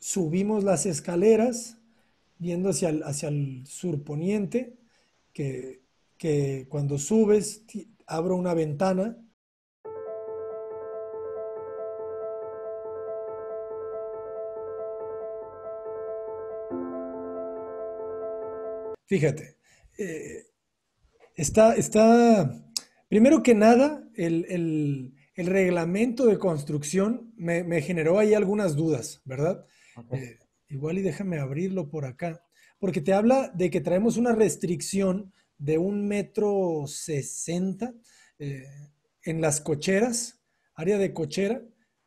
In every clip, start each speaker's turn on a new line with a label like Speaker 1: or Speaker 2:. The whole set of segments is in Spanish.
Speaker 1: subimos las escaleras viendo hacia el, hacia el surponiente, que, cuando subes abro una ventana Fíjate, eh, está, está, primero que nada, el, reglamento de construcción me, me, generó ahí algunas dudas, ¿verdad? Eh, igual y déjame abrirlo por acá, porque te habla de que traemos una restricción de un metro sesenta eh, en las cocheras, área de cochera,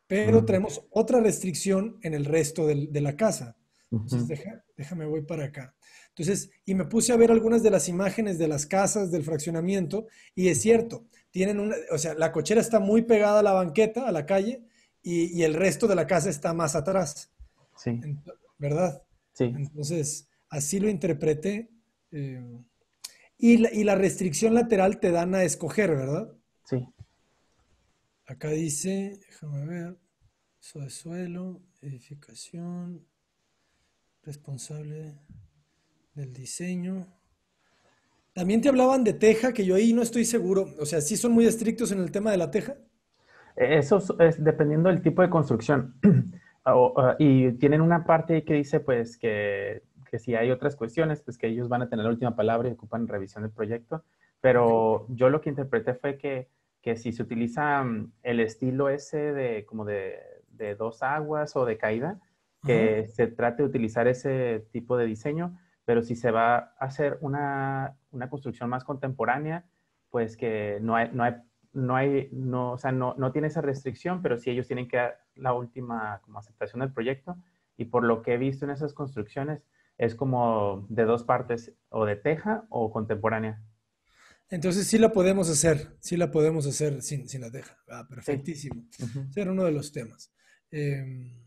Speaker 1: pero traemos otra restricción en el resto del, de la casa. Entonces, déjame, voy para acá. Entonces, y me puse a ver algunas de las imágenes de las casas del fraccionamiento, y es cierto, tienen o sea, la cochera está muy pegada a la banqueta, a la calle, y, y el resto de la casa está más atrás. ¿Verdad? Sí. Entonces, así lo interpreté. Eh, y, la, restricción lateral te dan a escoger, ¿verdad? Sí. Acá dice, déjame ver, sobre suelo, edificación, responsable del diseño. También te hablaban de teja, que yo ahí no estoy seguro. O sea, ¿sí son muy estrictos en el tema de la
Speaker 2: teja? Eso es, dependiendo del tipo de construcción. Ah, ah, y tienen una parte que dice pues que, si hay otras cuestiones, pues que ellos van a tener la última palabra y ocupan revisión del proyecto. Pero yo lo que interpreté fue que, que si se utiliza mm, el estilo ese de como de, de dos aguas o de caída, que se trate de utilizar ese tipo de diseño, pero si se va a hacer una, una construcción más contemporánea, pues que no hay, no hay no hay, no, o sea, no, tiene esa restricción, pero sí ellos tienen que dar la última aceptación del proyecto. Y por lo que he visto en esas construcciones, es como de dos partes, o de teja o contemporánea.
Speaker 1: Entonces sí la podemos hacer, sí la podemos hacer sin, la teja. Ah, perfectísimo. Ese era uno de los temas. Em,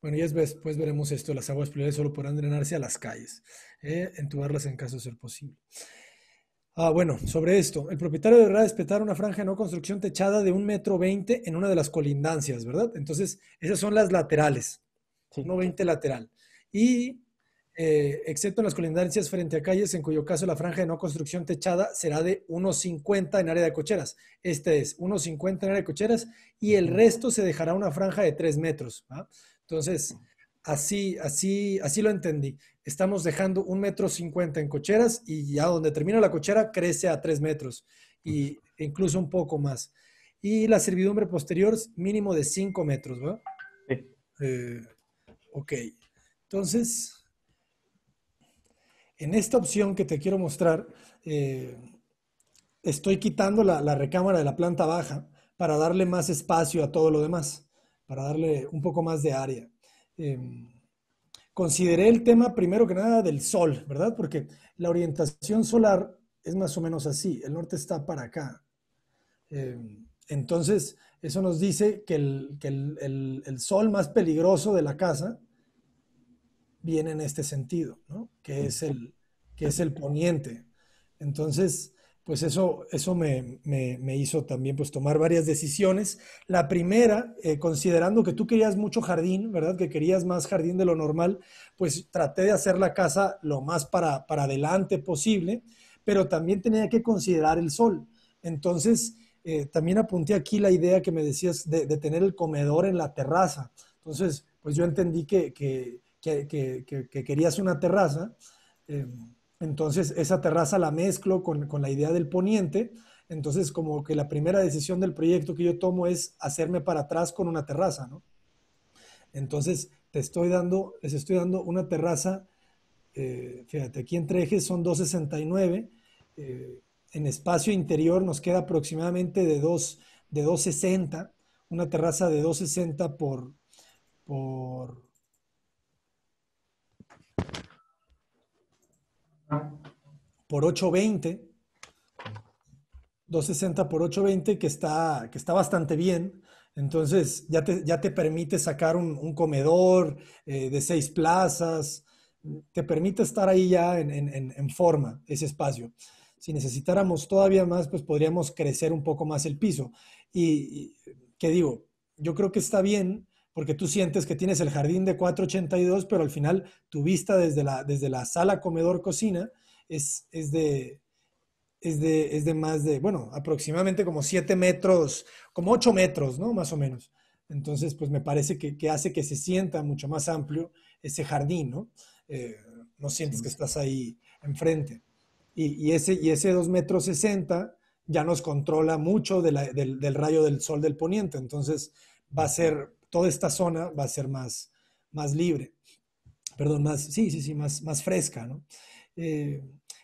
Speaker 1: bueno, ya después veremos esto. Las aguas pluviales solo podrán drenarse a las calles, eh, entubarlas en caso de ser posible. Ah, bueno, sobre esto. El propietario deberá respetar una franja de no construcción techada de un metro veinte en una de las colindancias, ¿verdad? Entonces, esas son las laterales. 1,20 lateral. Y eh, excepto en las colindancias frente a calles, en cuyo caso la franja de no construcción techada será de 1,50 en área de cocheras. Este es 1,50 en área de cocheras y el resto se dejará una franja de 3 metros. Entonces, así, así, así lo entendí estamos dejando un metro cincuenta en cocheras y ya donde termina la cochera crece a tres metros e incluso un poco más. Y la servidumbre posterior mínimo de cinco metros, ¿verdad? Sí. Eh, ok. Entonces, en esta opción que te quiero mostrar, eh, estoy quitando la, recámara de la planta baja para darle más espacio a todo lo demás, para darle un poco más de área. Em, consideré el tema primero que nada del sol, ¿verdad? Porque la orientación solar es más o menos así, el norte está para acá. Eh, entonces, eso nos dice que, el, sol más peligroso de la casa viene en este sentido, ¿no? Que es el, que es el poniente. Entonces, pues eso, eso me, hizo también pues tomar varias decisiones. La primera, eh, considerando que tú querías mucho jardín, ¿verdad? Que querías más jardín de lo normal, pues traté de hacer la casa lo más para, adelante posible, pero también tenía que considerar el sol. Entonces, eh, también apunté aquí la idea que me decías de, tener el comedor en la terraza. Entonces, pues yo entendí que, querías una terraza. Eh, entonces, esa terraza la mezclo con, la idea del poniente. Entonces, como que la primera decisión del proyecto que yo tomo es hacerme para atrás con una terraza, ¿no? Entonces, te estoy dando, les estoy dando una terraza, eh, fíjate, aquí entre ejes son 269, eh, en espacio interior nos queda aproximadamente de, 2, de 260, una terraza de 260 por, por por 820, 260 por 820 que está, que está bastante bien. Entonces ya te, ya te permite sacar un, comedor eh, de seis plazas, te permite estar ahí ya en, forma ese espacio. Si necesitáramos todavía más, pues podríamos crecer un poco más el piso. Y, y que digo, yo creo que está bien porque tú sientes que tienes el jardín de 482, pero al final tu vista desde la, desde la sala comedor-cocina es, es, de, es, de, es de más de, bueno, aproximadamente como 7 metros, como 8 metros, ¿no? Más o menos. Entonces, pues me parece que, que hace que se sienta mucho más amplio ese jardín, ¿no? Eh, no sientes que estás ahí enfrente. Y, y ese, y ese 2 metros ya nos controla mucho del, del rayo del sol del poniente. Entonces, va a ser toda esta zona va a ser más, más libre, perdón, más, sí, sí, sí, más, más fresca, ¿no? Eh,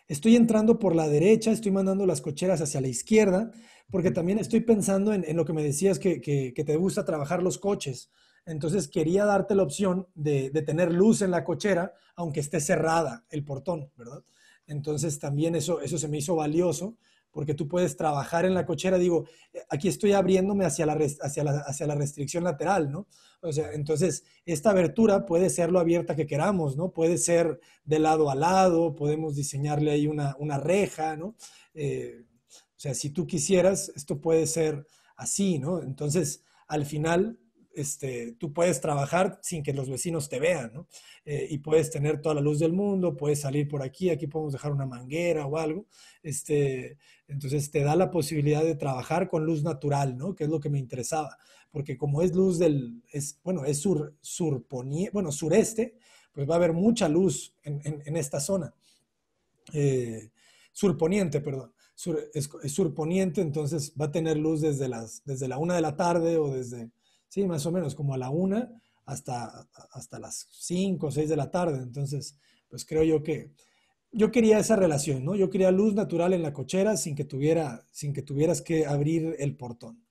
Speaker 1: estoy entrando por la derecha, estoy mandando las cocheras hacia la izquierda, porque también estoy pensando en, lo que me decías que, te gusta trabajar los coches. Entonces quería darte la opción de, tener luz en la cochera, aunque esté cerrada el portón, ¿verdad? Entonces también eso, eso se me hizo valioso porque tú puedes trabajar en la cochera. Digo, eh, aquí estoy abriéndome hacia la, hacia hacia la restricción lateral, ¿no? O sea, entonces, esta abertura puede ser lo abierta que queramos, ¿no? Puede ser de lado a lado, podemos diseñarle ahí una, reja, ¿no? Eh, o sea, si tú quisieras, esto puede ser así, ¿no? Entonces, al final, este, tú puedes trabajar sin que los vecinos te vean, ¿no? Eh, y puedes tener toda la luz del mundo, puedes salir por aquí, aquí podemos dejar una manguera o algo. Este, entonces te da la posibilidad de trabajar con luz natural, ¿no? Que es lo que me interesaba, porque como es luz del, es, bueno, es sur, bueno, sureste, pues va a haber mucha luz en, esta zona. Eh, surponiente, perdón. es, surponiente, entonces va a tener luz desde las desde la una de la tarde o desde sí, más o menos, como a la una hasta, hasta las cinco o seis de la tarde. Entonces, pues creo yo que yo quería esa relación, ¿no? Yo quería luz natural en la cochera sin que, tuviera, sin que tuvieras que abrir el portón.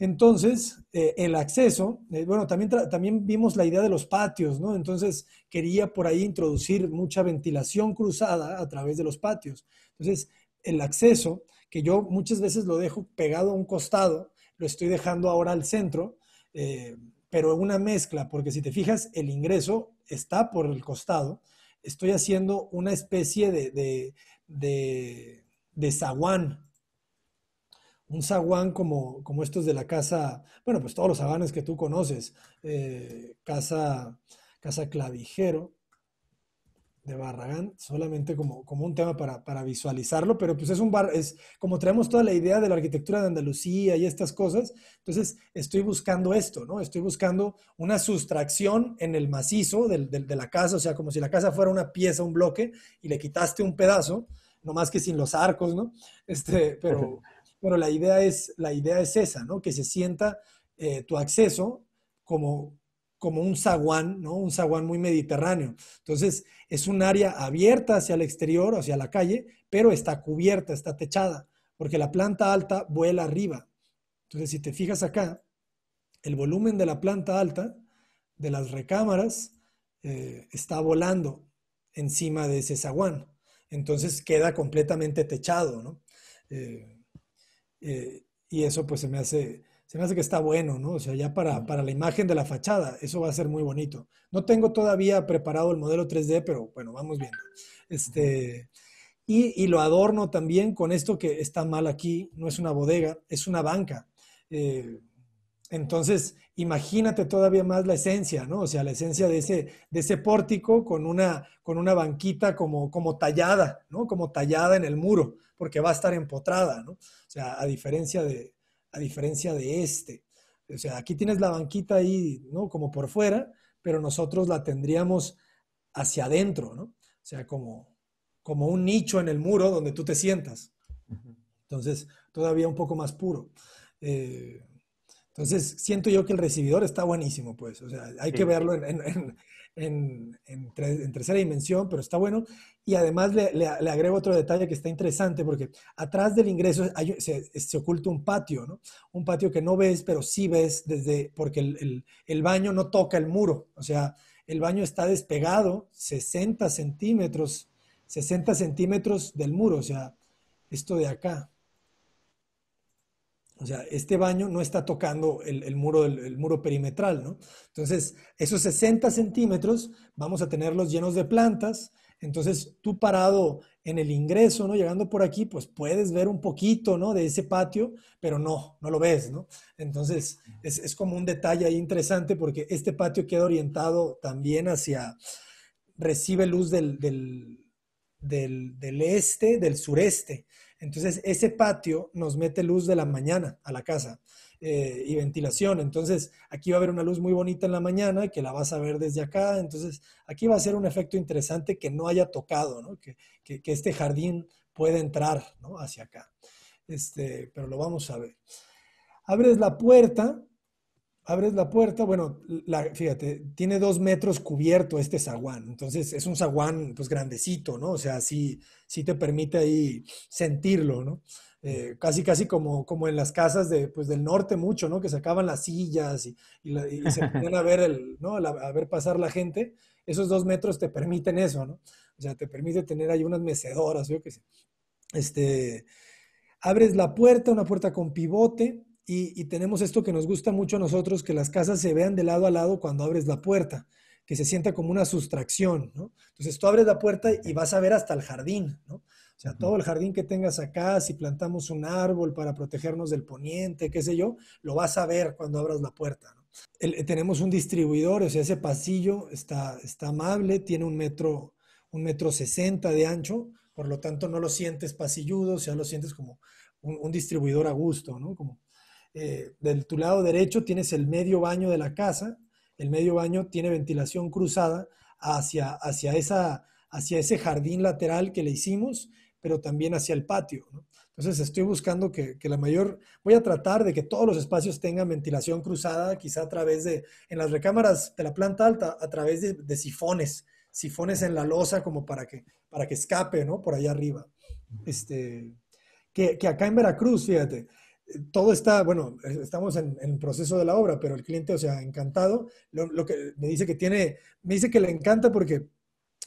Speaker 1: Entonces, eh, el acceso, eh, bueno, también, también vimos la idea de los patios, ¿no? Entonces, quería por ahí introducir mucha ventilación cruzada a través de los patios. Entonces, el acceso, que yo muchas veces lo dejo pegado a un costado, lo estoy dejando ahora al centro eh, pero una mezcla, porque si te fijas, el ingreso está por el costado. Estoy haciendo una especie de, de, de, zaguán, un zaguán como, estos de la casa, bueno, pues todos los zaguanes que tú conoces, eh, casa, casa clavijero, de Barragán, solamente como, como un tema para, visualizarlo, pero pues es un bar, es como traemos toda la idea de la arquitectura de Andalucía y estas cosas, entonces estoy buscando esto, ¿no? Estoy buscando una sustracción en el macizo de la casa, o sea, como si la casa fuera una pieza, un bloque, y le quitaste un pedazo, no más que sin los arcos, ¿no? Este, pero, pero la, idea es, la idea es esa, ¿no? Que se sienta eh, tu acceso como, como un zaguán, ¿no? Un zaguán muy mediterráneo. Entonces, es un área abierta hacia el exterior, hacia la calle, pero está cubierta, está techada, porque la planta alta vuela arriba. Entonces, si te fijas acá, el volumen de la planta alta, de las recámaras, eh, está volando encima de ese zaguán. Entonces, queda completamente techado, ¿no? Eh, eh, y eso, pues, se me hace se me hace que está bueno, ¿no? O sea, ya para, la imagen de la fachada, eso va a ser muy bonito. No tengo todavía preparado el modelo 3D, pero bueno, vamos viendo. Este, y, lo adorno también con esto que está mal aquí, no es una bodega, es una banca. Eh, entonces, imagínate todavía más la esencia, ¿no? O sea, la esencia de ese, de ese pórtico con una, con una banquita como, como tallada, ¿no? Como tallada en el muro, porque va a estar empotrada, ¿no? O sea, a diferencia de, a diferencia de este. O sea, aquí tienes la banquita ahí, ¿no? Como por fuera, pero nosotros la tendríamos hacia adentro, ¿no? O sea, como, como un nicho en el muro donde tú te sientas. Entonces, todavía un poco más puro. Eh, entonces, siento yo que el recibidor está buenísimo, pues. O sea, hay que verlo en, en, tercera dimensión, pero está bueno. Y además le, le, agrego otro detalle que está interesante, porque atrás del ingreso se, oculta un patio, ¿no? Un patio que no ves, pero sí ves desde, porque el, el baño no toca el muro, o sea, el baño está despegado 60 centímetros, 60 centímetros del muro, o sea, esto de acá. O sea, este baño no está tocando el, muro, perimetral, ¿no? Entonces, esos 60 centímetros vamos a tenerlos llenos de plantas. Entonces, tú parado en el ingreso, ¿no? Llegando por aquí, pues puedes ver un poquito, ¿no? De ese patio, pero no, no lo ves, ¿no? Entonces, es, como un detalle ahí interesante porque este patio queda orientado también hacia, recibe luz del este, del sureste. Entonces, ese patio nos mete luz de la mañana a la casa eh, y ventilación. Entonces, aquí va a haber una luz muy bonita en la mañana que la vas a ver desde acá. Entonces, aquí va a ser un efecto interesante que no haya tocado, Que, este jardín pueda entrar ¿no? hacia acá. Este, pero lo vamos a ver. Abres la puerta abres la puerta, bueno, la, fíjate, tiene dos metros cubierto este zaguán, entonces es un zaguán pues grandecito, ¿no? O sea, sí, te permite ahí sentirlo, ¿no? Eh, casi, casi como, como en las casas de, pues, del norte mucho, ¿no? Que sacaban las sillas y, se ponían a ver, ¿no? a ver pasar la gente, esos dos metros te permiten eso, ¿no? O sea, te permite tener ahí unas mecedoras, yo qué sé. Este, abres la puerta, una puerta con pivote, y, tenemos esto que nos gusta mucho a nosotros, que las casas se vean de lado a lado cuando abres la puerta, que se sienta como una sustracción, ¿no? Entonces tú abres la puerta y vas a ver hasta el jardín, ¿no? O sea, todo el jardín que tengas acá, si plantamos un árbol para protegernos del poniente, qué sé yo, lo vas a ver cuando abras la puerta, ¿no? Eh, tenemos un distribuidor, o sea, ese pasillo está, está amable, tiene un metro, un metro sesenta de ancho, por lo tanto no lo sientes pasilludo, o sea, lo sientes como un, un distribuidor a gusto, ¿no? Como, eh, del tu lado derecho tienes el medio baño de la casa, el medio baño tiene ventilación cruzada hacia, hacia, esa, hacia ese jardín lateral que le hicimos, pero también hacia el patio. Entonces estoy buscando que, la mayor, voy a tratar de que todos los espacios tengan ventilación cruzada, quizá a través de, en las recámaras de la planta alta, a través de, de sifones, sifones en la losa como para que, para que escape, ¿no? Por allá arriba. Este, que, que acá en Veracruz, fíjate, todo está, bueno, estamos en, el proceso de la obra, pero el cliente, o sea, encantado, lo, que me dice que tiene, me dice que le encanta porque,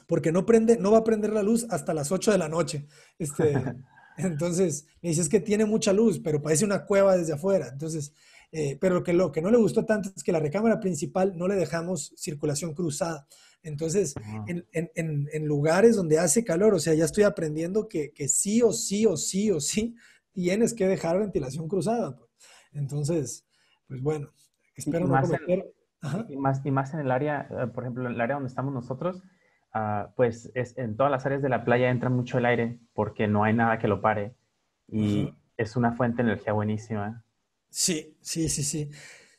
Speaker 1: porque no prende, no va a prender la luz hasta las 8 de la noche. Este, entonces, me dice es que tiene mucha luz, pero parece una cueva desde afuera. Entonces, eh, pero que lo que no le gustó tanto es que la recámara principal no le dejamos circulación cruzada. Entonces, en, en, lugares donde hace calor, o sea, ya estoy aprendiendo que, que sí o sí o sí o sí tienes que dejar ventilación cruzada. Pues. Entonces, pues bueno, espero y
Speaker 2: no y, más, y más en el área, eh, por ejemplo, el área donde estamos nosotros, ah, pues es, en todas las áreas de la playa entra mucho el aire porque no hay nada que lo pare y es una fuente de energía buenísima. Sí,
Speaker 1: sí, sí, sí.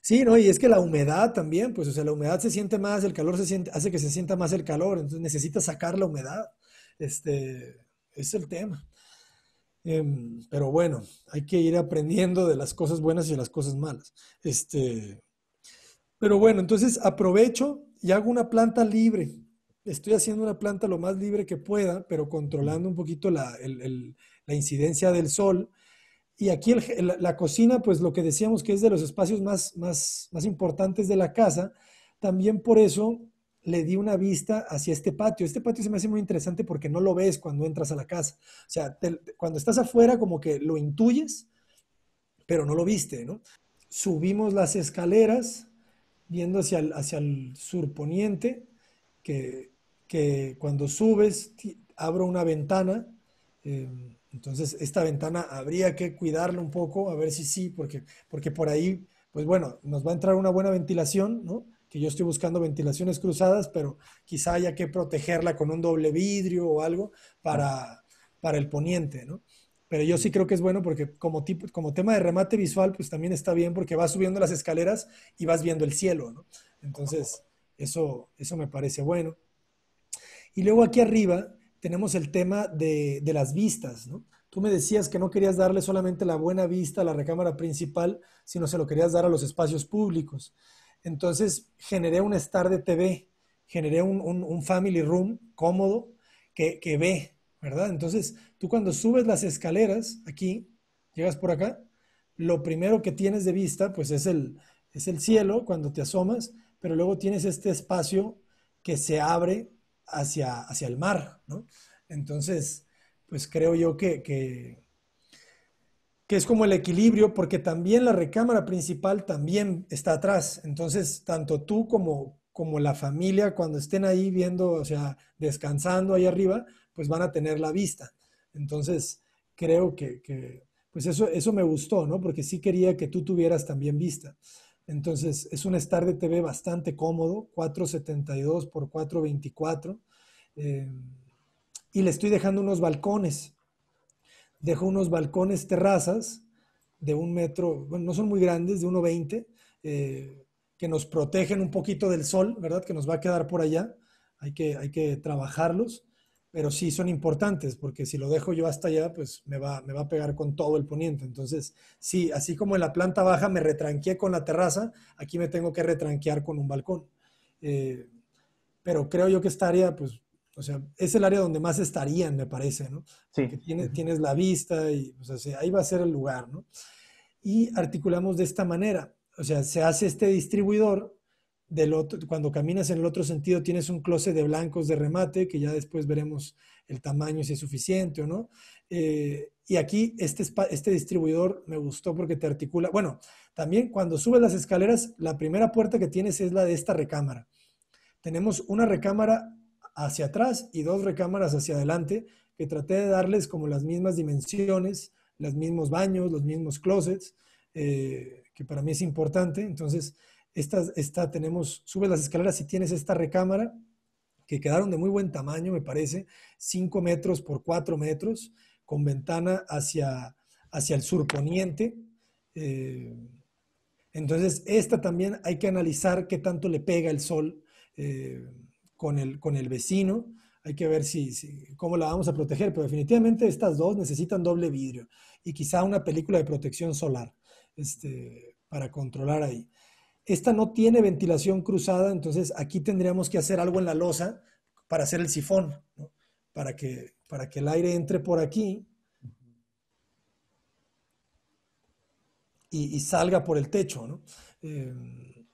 Speaker 1: Sí, ¿no? Y es que la humedad también, pues, o sea, la humedad se siente más, el calor se siente, hace que se sienta más el calor, entonces necesitas sacar la humedad. Este, es el tema. Em, pero bueno, hay que ir aprendiendo de las cosas buenas y de las cosas malas. Este, pero bueno, entonces aprovecho y hago una planta libre. Estoy haciendo una planta lo más libre que pueda, pero controlando un poquito la, la incidencia del sol. Y aquí la, la, cocina, pues lo que decíamos que es de los espacios más, más, más importantes de la casa, también por eso le di una vista hacia este patio. Este patio se me hace muy interesante porque no lo ves cuando entras a la casa. O sea, cuando estás afuera como que lo intuyes, pero no lo viste, ¿no? Subimos las escaleras viendo hacia el, hacia el surponiente, que, cuando subes abro una ventana. Em, entonces, esta ventana habría que cuidarla un poco, a ver si sí, porque por ahí, pues bueno, nos va a entrar una buena ventilación, ¿no? que yo estoy buscando ventilaciones cruzadas, pero quizá haya que protegerla con un doble vidrio o algo para, el poniente, ¿no? Pero yo sí creo que es bueno porque como, como tema de remate visual, pues también está bien porque vas subiendo las escaleras y vas viendo el cielo, ¿no? Entonces, eso, eso me parece bueno. Y luego aquí arriba tenemos el tema de, de las vistas, ¿no? Tú me decías que no querías darle solamente la buena vista a la recámara principal, sino se lo querías dar a los espacios públicos. Entonces generé un estar de TV, generé un, family room cómodo que, ve, ¿verdad? Entonces tú cuando subes las escaleras aquí, llegas por acá, lo primero que tienes de vista pues es el, es el cielo cuando te asomas, pero luego tienes este espacio que se abre hacia, hacia el mar, ¿no? Entonces, pues creo yo que, que que es como el equilibrio, porque también la recámara principal también está atrás. Entonces, tanto tú como, como la familia, cuando estén ahí viendo, o sea, descansando ahí arriba, pues van a tener la vista. Entonces, creo que, pues eso, me gustó, ¿no? Porque sí quería que tú tuvieras también vista. Entonces, es un estar de TV bastante cómodo, 472 por 424. Eh, y le estoy dejando unos balcones dejo unos balcones terrazas de un metro, bueno, no son muy grandes, de 1,20, eh, que nos protegen un poquito del sol, ¿verdad? Que nos va a quedar por allá, hay que, hay que trabajarlos, pero sí son importantes, porque si lo dejo yo hasta allá, pues me va, me va a pegar con todo el poniente. Entonces, sí, así como en la planta baja me retranqué con la terraza, aquí me tengo que retranquear con un balcón. Eh, pero creo yo que esta área, pues o sea, es el área donde más estarían, me parece, ¿no? Sí. tienes, tienes la vista y pues, ahí va a ser el lugar, ¿no? Y articulamos de esta manera. O sea, se hace este distribuidor del otro, cuando caminas en el otro sentido tienes un closet de blancos de remate, que ya después veremos el tamaño si es suficiente o no. Eh, y aquí este, este distribuidor me gustó porque te articula. Bueno, también cuando subes las escaleras, la primera puerta que tienes es la de esta recámara. Tenemos una recámara hacia atrás y dos recámaras hacia adelante, que traté de darles como las mismas dimensiones, los mismos baños, los mismos closets, eh, que para mí es importante. Entonces, esta, tenemos, sube las escaleras y tienes esta recámara, que quedaron de muy buen tamaño, me parece, 5 metros por 4 metros, con ventana hacia, hacia el sur poniente eh, entonces, esta también hay que analizar qué tanto le pega el sol. Eh, con el, con el vecino. Hay que ver si, cómo la vamos a proteger, pero definitivamente estas dos necesitan doble vidrio y quizá una película de protección solar este, para controlar ahí. Esta no tiene ventilación cruzada, entonces aquí tendríamos que hacer algo en la losa para hacer el sifón, para, que, para que el aire entre por aquí y, salga por el techo. Em,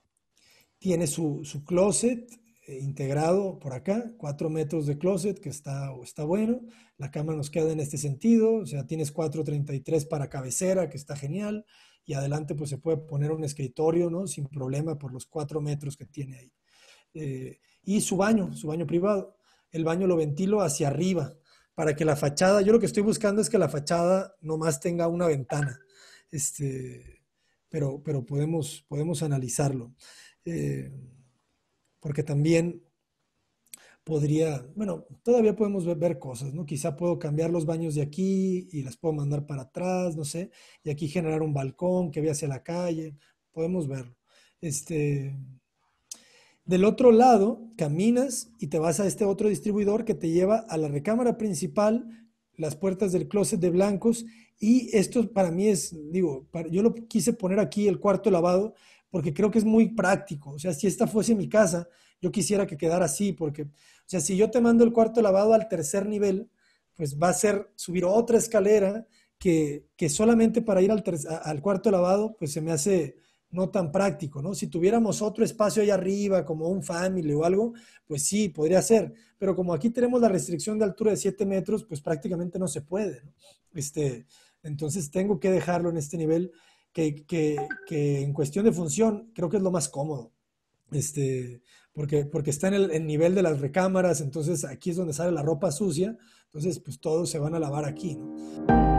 Speaker 1: tiene su, su closet, eh, integrado por acá, 4 metros de closet, que está, está bueno. La cama nos queda en este sentido, o sea, tienes 4.33 para cabecera, que está genial. Y adelante, pues se puede poner un escritorio, ¿no? Sin problema por los 4 metros que tiene ahí. Eh, y su baño, su baño privado. El baño lo ventilo hacia arriba para que la fachada, yo lo que estoy buscando es que la fachada no más tenga una ventana. Este, pero, pero podemos, podemos analizarlo. Eh, porque también podría, bueno, todavía podemos ver, cosas, ¿no? Quizá puedo cambiar los baños de aquí y las puedo mandar para atrás, no sé, y aquí generar un balcón que vea hacia la calle, podemos verlo. Este, del otro lado, caminas y te vas a este otro distribuidor que te lleva a la recámara principal, las puertas del closet de blancos y esto para mí es, digo, yo lo quise poner aquí el cuarto lavado porque creo que es muy práctico. O sea, si esta fuese mi casa, yo quisiera que quedara así, porque, o sea, si yo te mando el cuarto lavado al tercer nivel, pues va a ser subir otra escalera que, solamente para ir al, al cuarto lavado, pues se me hace no tan práctico, ¿no? Si tuviéramos otro espacio allá arriba, como un family o algo, pues sí, podría ser. Pero como aquí tenemos la restricción de altura de 7 metros, pues prácticamente no se puede, ¿no? Este, entonces tengo que dejarlo en este nivel que, en cuestión de función creo que es lo más cómodo. Este, porque, porque está en el, nivel de las recámaras, entonces aquí es donde sale la ropa sucia, entonces pues todos se van a lavar aquí, ¿no?